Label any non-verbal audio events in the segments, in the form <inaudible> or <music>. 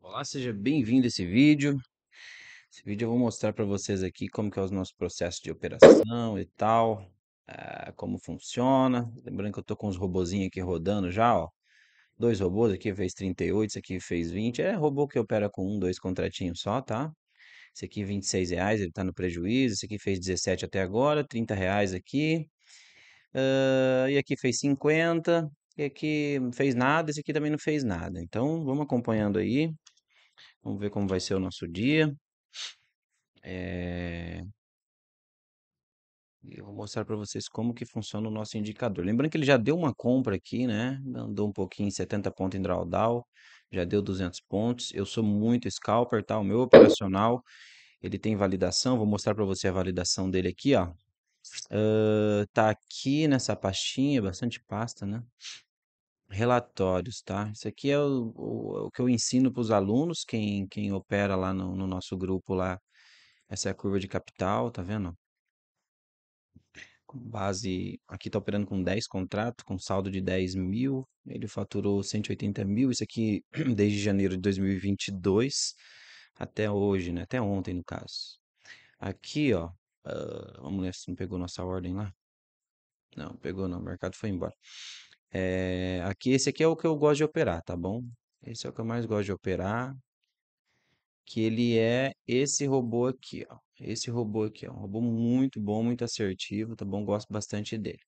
Olá, seja bem-vindo a esse vídeo. Esse vídeo eu vou mostrar para vocês aqui como que é os nossos processos de operação e tal, uh, como funciona. Lembrando que eu estou com os robozinhos aqui rodando já, ó. Dois robôs, aqui fez 38, esse aqui fez 20. É robô que opera com um, dois contratinhos só, tá? Esse aqui 26 reais, ele está no prejuízo. Esse aqui fez 17 até agora, 30 reais aqui. Uh, e aqui fez 50, e aqui fez nada, esse aqui também não fez nada. Então, vamos acompanhando aí. Vamos ver como vai ser o nosso dia. É... Eu vou mostrar para vocês como que funciona o nosso indicador. Lembrando que ele já deu uma compra aqui, né? Andou um pouquinho, 70 pontos em drawdown, já deu 200 pontos. Eu sou muito scalper, tá? O meu operacional, ele tem validação. Vou mostrar para você a validação dele aqui, ó. Uh, tá aqui nessa pastinha, bastante pasta, né? Relatórios, tá? Isso aqui é o, o, o que eu ensino para os alunos, quem, quem opera lá no, no nosso grupo lá. Essa é a curva de capital, tá vendo? Com base, aqui tá operando com 10 contratos, com saldo de 10 mil, ele faturou 180 mil, isso aqui <clears throat> desde janeiro de 2022 até hoje, né? Até ontem, no caso. Aqui, ó, uh, vamos ver se não pegou nossa ordem lá. Não, pegou não, o mercado foi embora. É, aqui, esse aqui é o que eu gosto de operar, tá bom? Esse é o que eu mais gosto de operar. Que ele é esse robô aqui, ó. Esse robô aqui, ó. Um robô muito bom, muito assertivo, tá bom? Gosto bastante dele.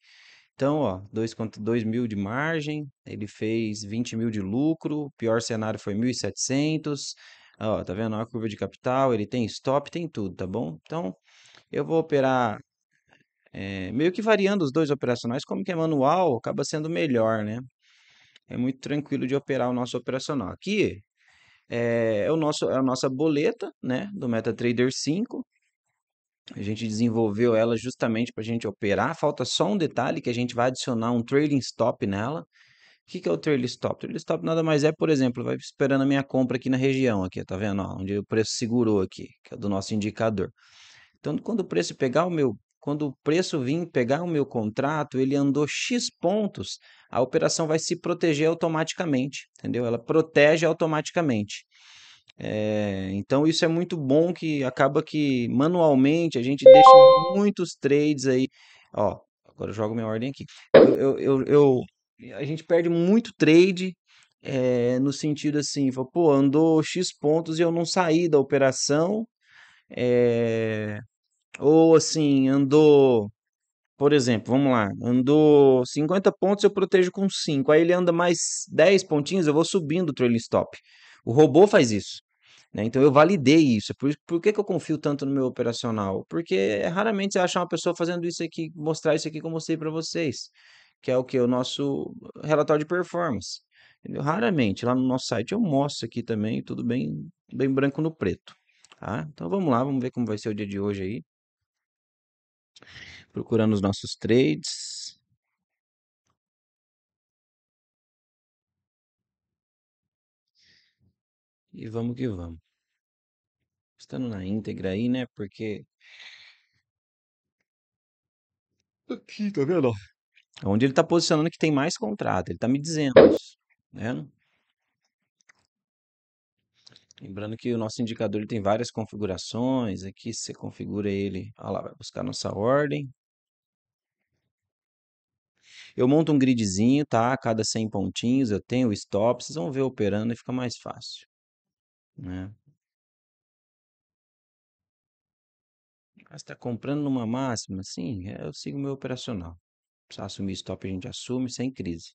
Então, ó, 2, 2 mil de margem, ele fez 20 mil de lucro, o pior cenário foi 1.700. Ó, tá vendo? Ó, a curva de capital, ele tem stop, tem tudo, tá bom? Então, eu vou operar é, meio que variando os dois operacionais, como que é manual, acaba sendo melhor, né? É muito tranquilo de operar o nosso operacional. Aqui é, é o nosso, é a nossa boleta, né, do MetaTrader 5. A gente desenvolveu ela justamente para a gente operar. Falta só um detalhe que a gente vai adicionar um trailing stop nela. O que, que é o trailing stop? O trailing stop nada mais é, por exemplo, vai esperando a minha compra aqui na região, aqui, tá vendo? Ó, onde o preço segurou aqui, que é do nosso indicador. Então, quando o preço pegar o meu quando o preço vir pegar o meu contrato, ele andou X pontos, a operação vai se proteger automaticamente, entendeu? Ela protege automaticamente. É, então isso é muito bom que acaba que manualmente a gente deixa muitos trades aí. Ó, agora eu jogo minha ordem aqui. Eu, eu, eu, eu a gente perde muito trade é, no sentido assim, pô, andou X pontos e eu não saí da operação. É, ou assim, andou, por exemplo, vamos lá, andou 50 pontos, eu protejo com 5. Aí ele anda mais 10 pontinhos, eu vou subindo o trailing stop. O robô faz isso. Né? Então eu validei isso. Por, por que, que eu confio tanto no meu operacional? Porque raramente você acha uma pessoa fazendo isso aqui, mostrar isso aqui que eu mostrei para vocês, que é o que? O nosso relatório de performance. Entendeu? Raramente, lá no nosso site eu mostro aqui também, tudo bem, bem branco no preto. Tá? Então vamos lá, vamos ver como vai ser o dia de hoje aí procurando os nossos trades. E vamos que vamos. Estando na íntegra aí, né? Porque. Aqui, tá vendo? Onde ele tá posicionando que tem mais contrato. Ele tá me dizendo. Tá Lembrando que o nosso indicador ele tem várias configurações. Aqui você configura ele, olha lá, vai buscar nossa ordem. Eu monto um gridzinho, tá? A cada 100 pontinhos eu tenho o stop. Vocês vão ver operando e fica mais fácil. Né? Ah, você está comprando numa máxima? Sim, é, eu sigo meu operacional. Precisa assumir stop, a gente assume sem crise.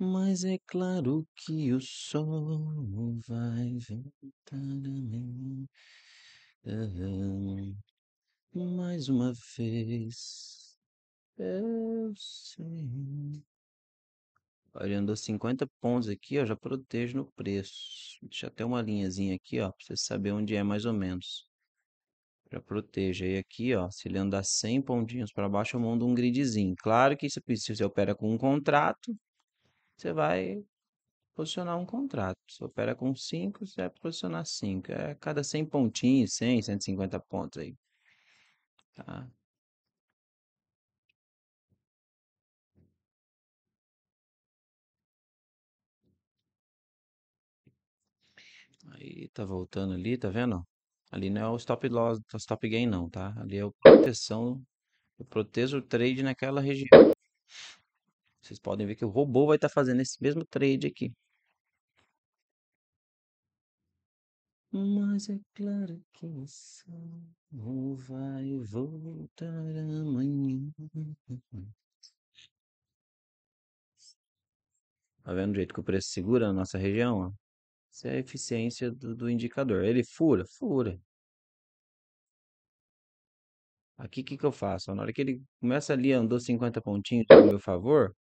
Mas é claro que o sol vai voltar amanhã. Uhum. Mais uma vez, eu sei. Olha, andou 50 pontos aqui, ó, já protejo no preço. Deixa até uma linhazinha aqui, ó, pra você saber onde é mais ou menos. Já proteja. E aqui, ó, se ele andar 100 pontinhos para baixo, eu mando um gridzinho. Claro que isso se você opera com um contrato, você vai posicionar um contrato. Você opera com 5, você vai posicionar 5. É cada 100 pontinhos, 100, 150 pontos aí. Tá? Aí tá voltando ali, tá vendo? Ali não é o stop loss, é stop gain não, tá? Ali é a proteção, eu protejo o trade naquela região. Vocês podem ver que o robô vai estar tá fazendo esse mesmo trade aqui. Mas é claro que não vai voltar amanhã. Tá vendo o jeito que o preço segura na nossa região? Ó? é a eficiência do, do indicador. Ele fura, fura. Aqui o que, que eu faço? Na hora que ele começa ali, andou 50 pontinhos a meu favor,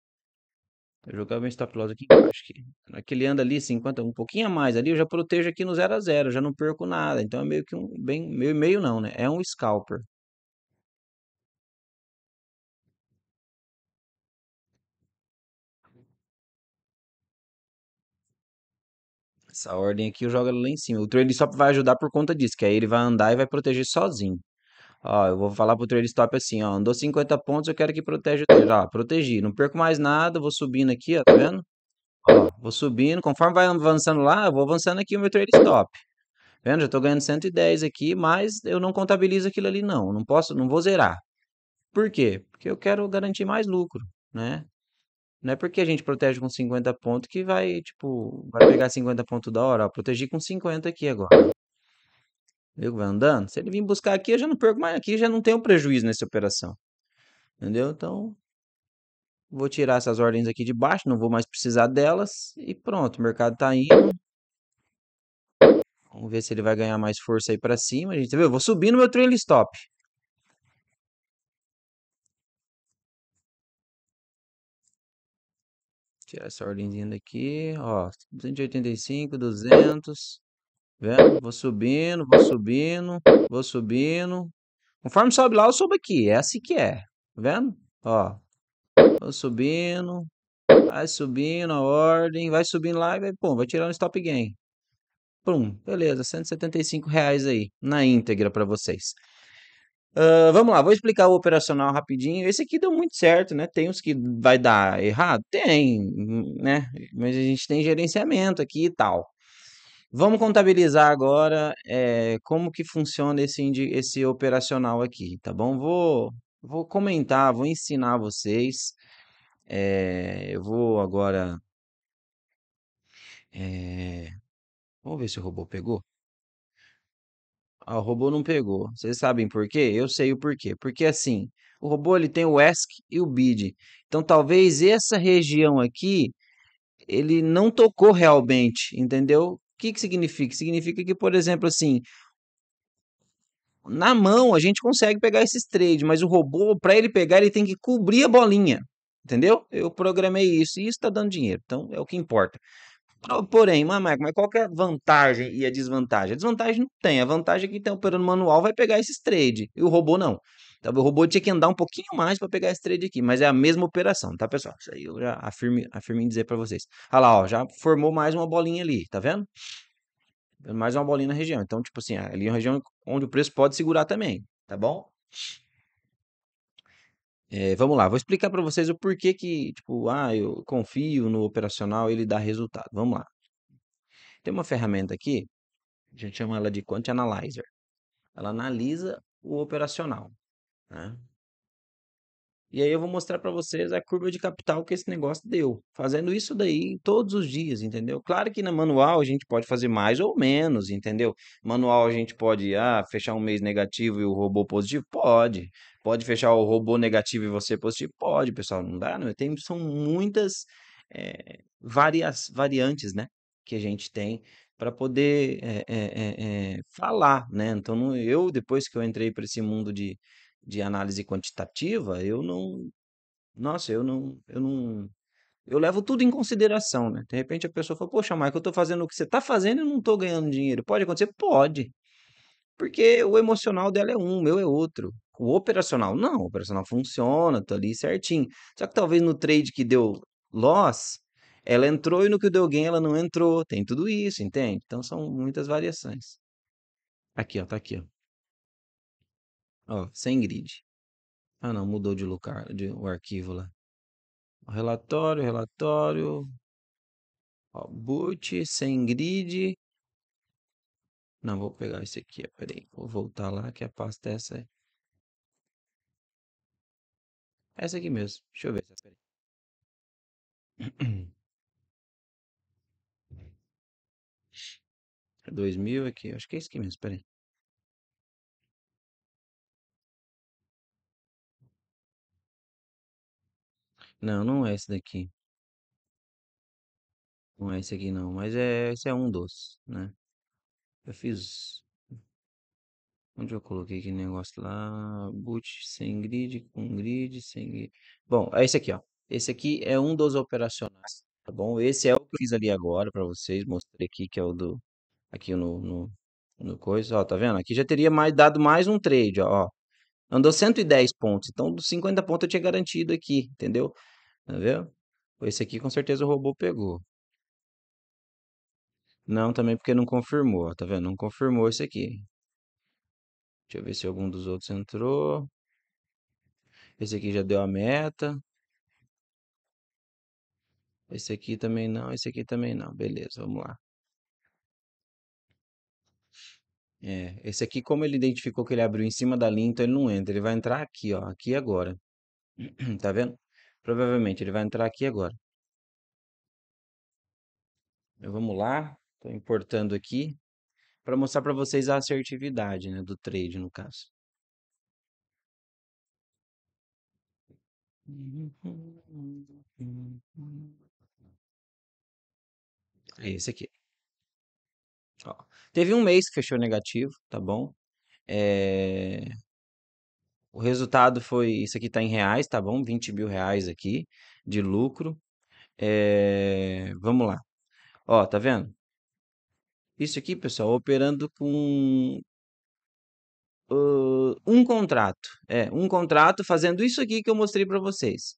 eu jogava em stop loss aqui embaixo. Que, naquele anda ali, 50, um pouquinho a mais ali, eu já protejo aqui no 0 a 0 já não perco nada. Então é meio que um bem, meio, meio não, né? É um scalper. Essa ordem aqui eu jogo ela lá em cima. O trade só vai ajudar por conta disso, que aí ele vai andar e vai proteger sozinho. Ó, eu vou falar pro trade stop assim, ó, andou 50 pontos, eu quero que proteja o trade. Ó, protegi, não perco mais nada, vou subindo aqui, ó, tá vendo? Ó, vou subindo, conforme vai avançando lá, eu vou avançando aqui o meu trade stop. Tá vendo? Já tô ganhando 110 aqui, mas eu não contabilizo aquilo ali não, não posso, não vou zerar. Por quê? Porque eu quero garantir mais lucro, né? Não é porque a gente protege com 50 pontos que vai, tipo, vai pegar 50 pontos da hora. Ó, protegi com 50 aqui agora. Viu que vai andando? Se ele vir buscar aqui, eu já não perco mais aqui, já não tenho prejuízo nessa operação. Entendeu? Então, vou tirar essas ordens aqui de baixo, não vou mais precisar delas. E pronto, o mercado tá indo. Vamos ver se ele vai ganhar mais força aí para cima. A gente viu? Eu vou subir no meu trailing stop. Tirar essa ordemzinha daqui, ó, 285, 200. Vendo? Vou subindo, vou subindo, vou subindo. Conforme sobe lá, eu subo aqui. É assim que é. Vendo? Ó. Vou subindo. Vai subindo a ordem. Vai subindo lá e vai, pum, vai tirando stop gain. Pum, beleza. 175 reais aí na íntegra para vocês. Uh, vamos lá, vou explicar o operacional rapidinho. Esse aqui deu muito certo, né? Tem uns que vai dar errado? Tem, né? Mas a gente tem gerenciamento aqui e tal. Vamos contabilizar agora é, como que funciona esse, esse operacional aqui, tá bom? Vou, vou comentar, vou ensinar vocês. É, eu vou agora... É, vamos ver se o robô pegou. Ah, o robô não pegou. Vocês sabem por quê? Eu sei o porquê. Porque assim, o robô ele tem o ESC e o BID. Então talvez essa região aqui ele não tocou realmente, entendeu? que, que significa? Significa que, por exemplo, assim, na mão a gente consegue pegar esses trades, mas o robô, para ele pegar, ele tem que cobrir a bolinha. Entendeu? Eu programei isso e isso está dando dinheiro. Então é o que importa. Porém, mas, mas qual que é a vantagem e a desvantagem? A desvantagem não tem. A vantagem é que quem está operando manual vai pegar esses trades e o robô não. Então, o robô tinha que andar um pouquinho mais para pegar esse trade aqui, mas é a mesma operação, tá, pessoal? Isso aí eu já afirmo, afirmo em dizer para vocês. Olha lá, ó, já formou mais uma bolinha ali, tá vendo? Mais uma bolinha na região. Então, tipo assim, ali é uma região onde o preço pode segurar também, tá bom? É, vamos lá, vou explicar para vocês o porquê que, tipo, ah, eu confio no operacional, ele dá resultado. Vamos lá. Tem uma ferramenta aqui, a gente chama ela de Quant Analyzer. Ela analisa o operacional. Né? E aí eu vou mostrar para vocês a curva de capital que esse negócio deu, fazendo isso daí todos os dias, entendeu? Claro que na manual a gente pode fazer mais ou menos, entendeu? Manual a gente pode ah, fechar um mês negativo e o robô positivo? Pode. Pode fechar o robô negativo e você positivo? Pode, pessoal. Não dá, não. Tem, são muitas é, eh, várias variantes, né? Que a gente tem para poder é, é, falar, né? Então eu, depois que eu entrei para esse mundo de de análise quantitativa, eu não. Nossa, eu não. Eu não. Eu levo tudo em consideração, né? De repente a pessoa fala, poxa, Michael, eu tô fazendo o que você tá fazendo e não tô ganhando dinheiro. Pode acontecer? Pode. Porque o emocional dela é um, o meu é outro. O operacional, não, o operacional funciona, tô ali certinho. Só que talvez no trade que deu loss, ela entrou e no que deu gain ela não entrou. Tem tudo isso, entende? Então são muitas variações. Aqui, ó, tá aqui, ó. Ó, sem grid. Ah, não, mudou de lugar, de, o arquivo lá. Relatório, relatório. Ó, boot, sem grid. Não, vou pegar esse aqui, ó, peraí. Vou voltar lá que a pasta é essa Essa aqui mesmo. Deixa eu ver. Peraí. 2000 <clears throat> é aqui, acho que é isso aqui mesmo, peraí. Não, não é esse daqui. Não é esse aqui não, mas é, esse é um dos, né? Eu fiz... Onde eu coloquei aquele negócio lá? Boot sem grid, com grid, sem grid. Bom, é esse aqui, ó. Esse aqui é um dos operacionais, tá bom? Esse é o que eu fiz ali agora para vocês. Mostrei aqui que é o do... Aqui no, no, no coisa, ó, tá vendo? Aqui já teria mais, dado mais um trade, ó. Andou 110 pontos. Então, dos 50 pontos eu tinha garantido aqui, entendeu? Tá vendo? Esse aqui com certeza o robô pegou. Não, também porque não confirmou, tá vendo? Não confirmou esse aqui. Deixa eu ver se algum dos outros entrou. Esse aqui já deu a meta. Esse aqui também não, esse aqui também não. Beleza, vamos lá. É, esse aqui como ele identificou que ele abriu em cima da linha, então ele não entra, ele vai entrar aqui, ó, aqui agora. <clears throat> Tá vendo? Provavelmente ele vai entrar aqui agora. Então, vamos lá, estou importando aqui para mostrar para vocês a assertividade, né, do trade no caso. É esse aqui. Ó. Teve um mês que fechou negativo, tá bom? É... O resultado foi, isso aqui tá em reais, tá bom? 20 mil reais aqui de lucro. É... Vamos lá. Ó, tá vendo? Isso aqui, pessoal, operando com uh, um contrato. É, um contrato fazendo isso aqui que eu mostrei para vocês.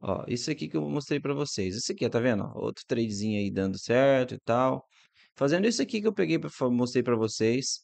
Ó, isso aqui que eu mostrei para vocês. Isso aqui, tá vendo? Ó, outro tradezinho aí dando certo e tal fazendo isso aqui que eu peguei, pra, mostrei para vocês,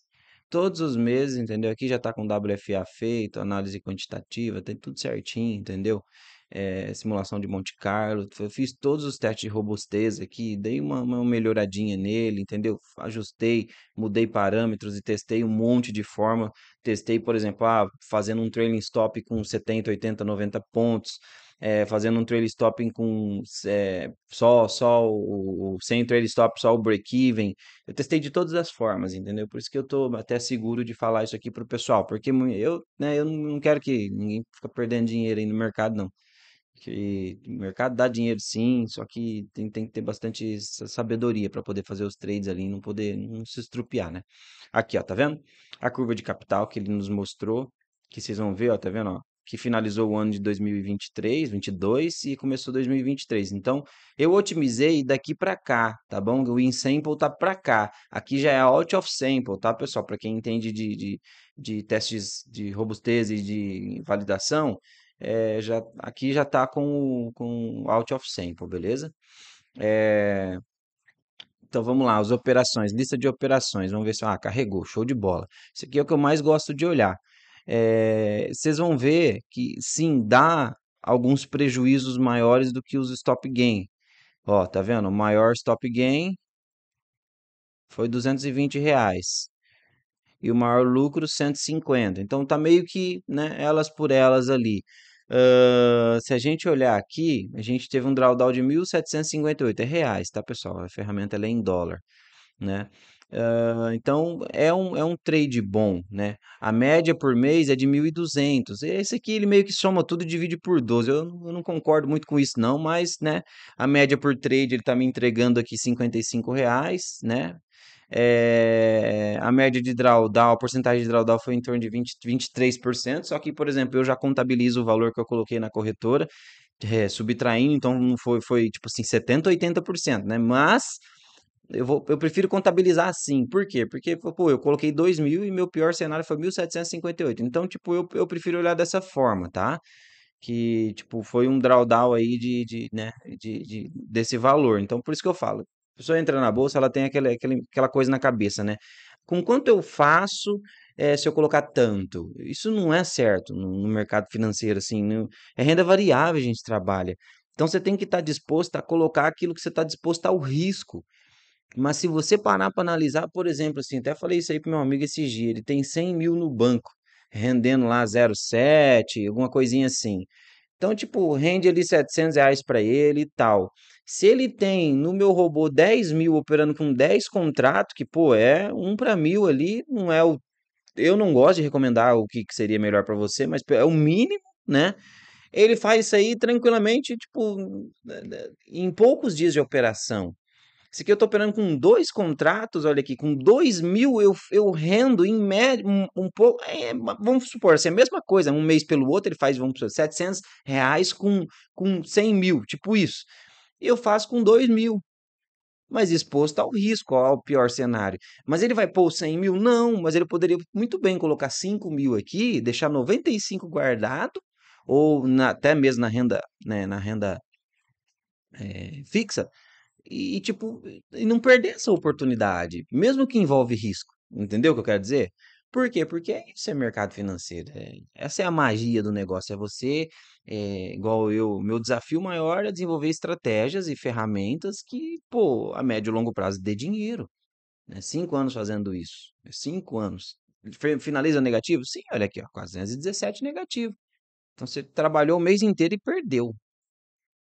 todos os meses, entendeu? Aqui já está com WFA feito, análise quantitativa, tem tá tudo certinho, entendeu? É, simulação de Monte Carlo, eu fiz todos os testes de robustez aqui, dei uma, uma melhoradinha nele, entendeu? Ajustei, mudei parâmetros e testei um monte de forma. Testei, por exemplo, ah, fazendo um trailing stop com 70, 80, 90 pontos é, fazendo um trail stopping com é, só só o, sem trail stop, só o break-even. Eu testei de todas as formas, entendeu? Por isso que eu tô até seguro de falar isso aqui pro pessoal, porque eu, né, eu não quero que ninguém fica perdendo dinheiro aí no mercado, não. Que o mercado dá dinheiro sim, só que tem, tem que ter bastante sabedoria para poder fazer os trades ali, não poder não se estrupiar, né? Aqui, ó, tá vendo? A curva de capital que ele nos mostrou, que vocês vão ver, ó, tá vendo, ó? que finalizou o ano de 2023, 22 e começou 2023. Então, eu otimizei daqui para cá, tá bom? O in-sample tá para cá. Aqui já é out of sample, tá, pessoal? Para quem entende de, de, de, testes de robustez e de validação, é, já, aqui já tá com, com out of sample, beleza? É, então vamos lá, as operações, lista de operações. Vamos ver se. Ah, carregou, show de bola. Isso aqui é o que eu mais gosto de olhar é, vocês vão ver que sim, dá alguns prejuízos maiores do que os stop gain. Ó, tá vendo? O maior stop gain foi 220 reais e o maior lucro 150. Então tá meio que né, elas por elas ali. Uh, se a gente olhar aqui, a gente teve um drawdown de 1.758 é reais, tá pessoal? A ferramenta é em dólar, né? Uh, então é um, é um trade bom, né? A média por mês é de 1.200. Esse aqui ele meio que soma tudo e divide por 12. Eu, eu, não concordo muito com isso não, mas né, a média por trade ele tá me entregando aqui 55 reais, né? É, a média de drawdown, a porcentagem de drawdown foi em torno de 20, 23%, só que, por exemplo, eu já contabilizo o valor que eu coloquei na corretora, é, subtraindo, então foi, foi tipo assim, 70%, 80%, né? Mas eu, vou, eu prefiro contabilizar assim. Por quê? Porque, pô, eu coloquei 2 mil e meu pior cenário foi 1.758. Então, tipo, eu, eu prefiro olhar dessa forma, tá? Que, tipo, foi um drawdown aí de, de né, de, de, desse valor. Então, por isso que eu falo. A pessoa entra na bolsa, ela tem aquele, aquele, aquela coisa na cabeça, né? Com quanto eu faço é, se eu colocar tanto? Isso não é certo no, no mercado financeiro, assim. é renda variável a gente trabalha. Então, você tem que estar tá disposto a colocar aquilo que você está disposto ao risco. Mas se você parar para analisar, por exemplo, assim, até falei isso aí pro meu amigo esses dias, ele tem 100 mil no banco, rendendo lá 0,7, alguma coisinha assim. Então, tipo, rende ali 700 reais para ele e tal. Se ele tem no meu robô 10 mil operando com 10 contratos, que, pô, é um para mil ali, não é o. Eu não gosto de recomendar o que seria melhor para você, mas é o mínimo, né? Ele faz isso aí tranquilamente, tipo, em poucos dias de operação se aqui eu estou operando com dois contratos, olha aqui, com dois mil eu, eu rendo em média um, um pouco, é, vamos supor, se é a mesma coisa, um mês pelo outro ele faz, vamos supor, 700 reais com, com 100 mil, tipo isso. Eu faço com dois mil, mas exposto ao risco, ao pior cenário. Mas ele vai pôr 100 mil? Não, mas ele poderia muito bem colocar 5 mil aqui, deixar 95 guardado, ou na, até mesmo na renda, né, na renda é, fixa, e, tipo, e não perder essa oportunidade, mesmo que envolve risco. Entendeu o que eu quero dizer? Por quê? Porque é isso é mercado financeiro. É, essa é a magia do negócio. É você, é, igual eu, meu desafio maior é desenvolver estratégias e ferramentas que, pô, a médio e longo prazo dê dinheiro. Né? Cinco anos fazendo isso. Né? Cinco anos. Finaliza negativo? Sim, olha aqui, ó, 417 negativo. Então você trabalhou o mês inteiro e perdeu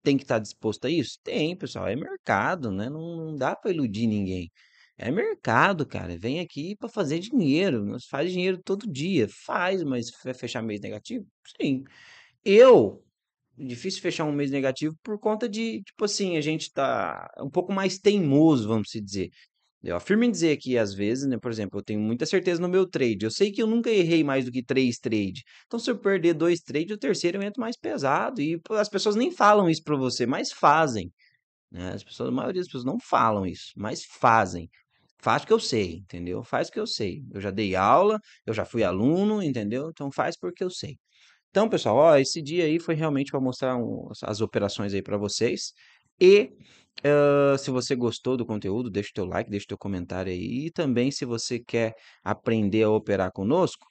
tem que estar tá disposto a isso? Tem, pessoal, é mercado, né? Não, não dá para iludir ninguém. É mercado, cara. Vem aqui para fazer dinheiro. Nós né, faz dinheiro todo dia. Faz, mas vai fechar mês negativo? Sim. Eu difícil fechar um mês negativo por conta de, tipo assim, a gente tá um pouco mais teimoso, vamos se dizer. Eu afirmo em dizer que, às vezes, né, por exemplo, eu tenho muita certeza no meu trade. Eu sei que eu nunca errei mais do que três trades. Então, se eu perder dois trades, o terceiro eu entro mais pesado. E pô, as pessoas nem falam isso para você, mas fazem. Né? As pessoas, a maioria das pessoas não falam isso, mas fazem. Faz o que eu sei, entendeu? Faz o que eu sei. Eu já dei aula, eu já fui aluno, entendeu? Então faz porque eu sei. Então, pessoal, ó, esse dia aí foi realmente para mostrar um, as operações aí para vocês. E uh, se você gostou do conteúdo, deixa o teu like, deixa o teu comentário aí. E também se você quer aprender a operar conosco,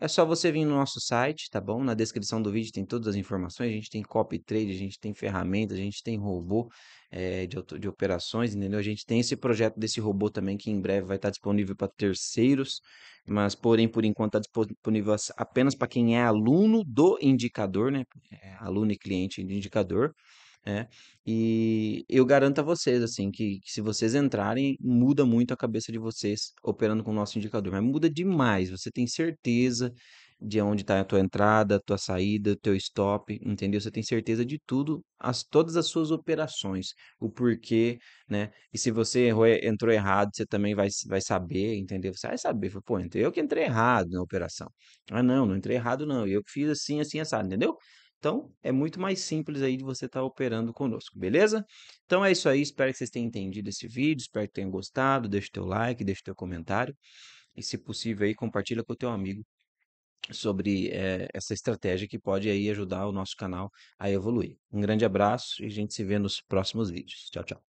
é só você vir no nosso site, tá bom? Na descrição do vídeo tem todas as informações. A gente tem copy trade, a gente tem ferramentas, a gente tem robô é, de, de, operações, entendeu? A gente tem esse projeto desse robô também que em breve vai estar tá disponível para terceiros, mas porém por enquanto está disponível apenas para quem é aluno do indicador, né? É, aluno e cliente do indicador né? e eu garanto a vocês, assim, que, que, se vocês entrarem, muda muito a cabeça de vocês operando com o nosso indicador. Mas muda demais. Você tem certeza de onde está a tua entrada, a tua saída, o teu stop, entendeu? Você tem certeza de tudo, as, todas as suas operações, o porquê, né? E se você errou, é, entrou errado, você também vai, vai saber, entendeu? Você vai saber, pô, eu que entrei errado na operação. Ah, não, não entrei errado não, eu que fiz assim, assim, assado, entendeu? Então, é muito mais simples aí de você estar tá operando conosco, beleza? Então é isso aí, espero que vocês tenham entendido esse vídeo, espero que tenham gostado, deixa o teu like, deixa o teu comentário e se possível aí compartilha com o teu amigo sobre é, essa estratégia que pode aí ajudar o nosso canal a evoluir. Um grande abraço e a gente se vê nos próximos vídeos. Tchau, tchau.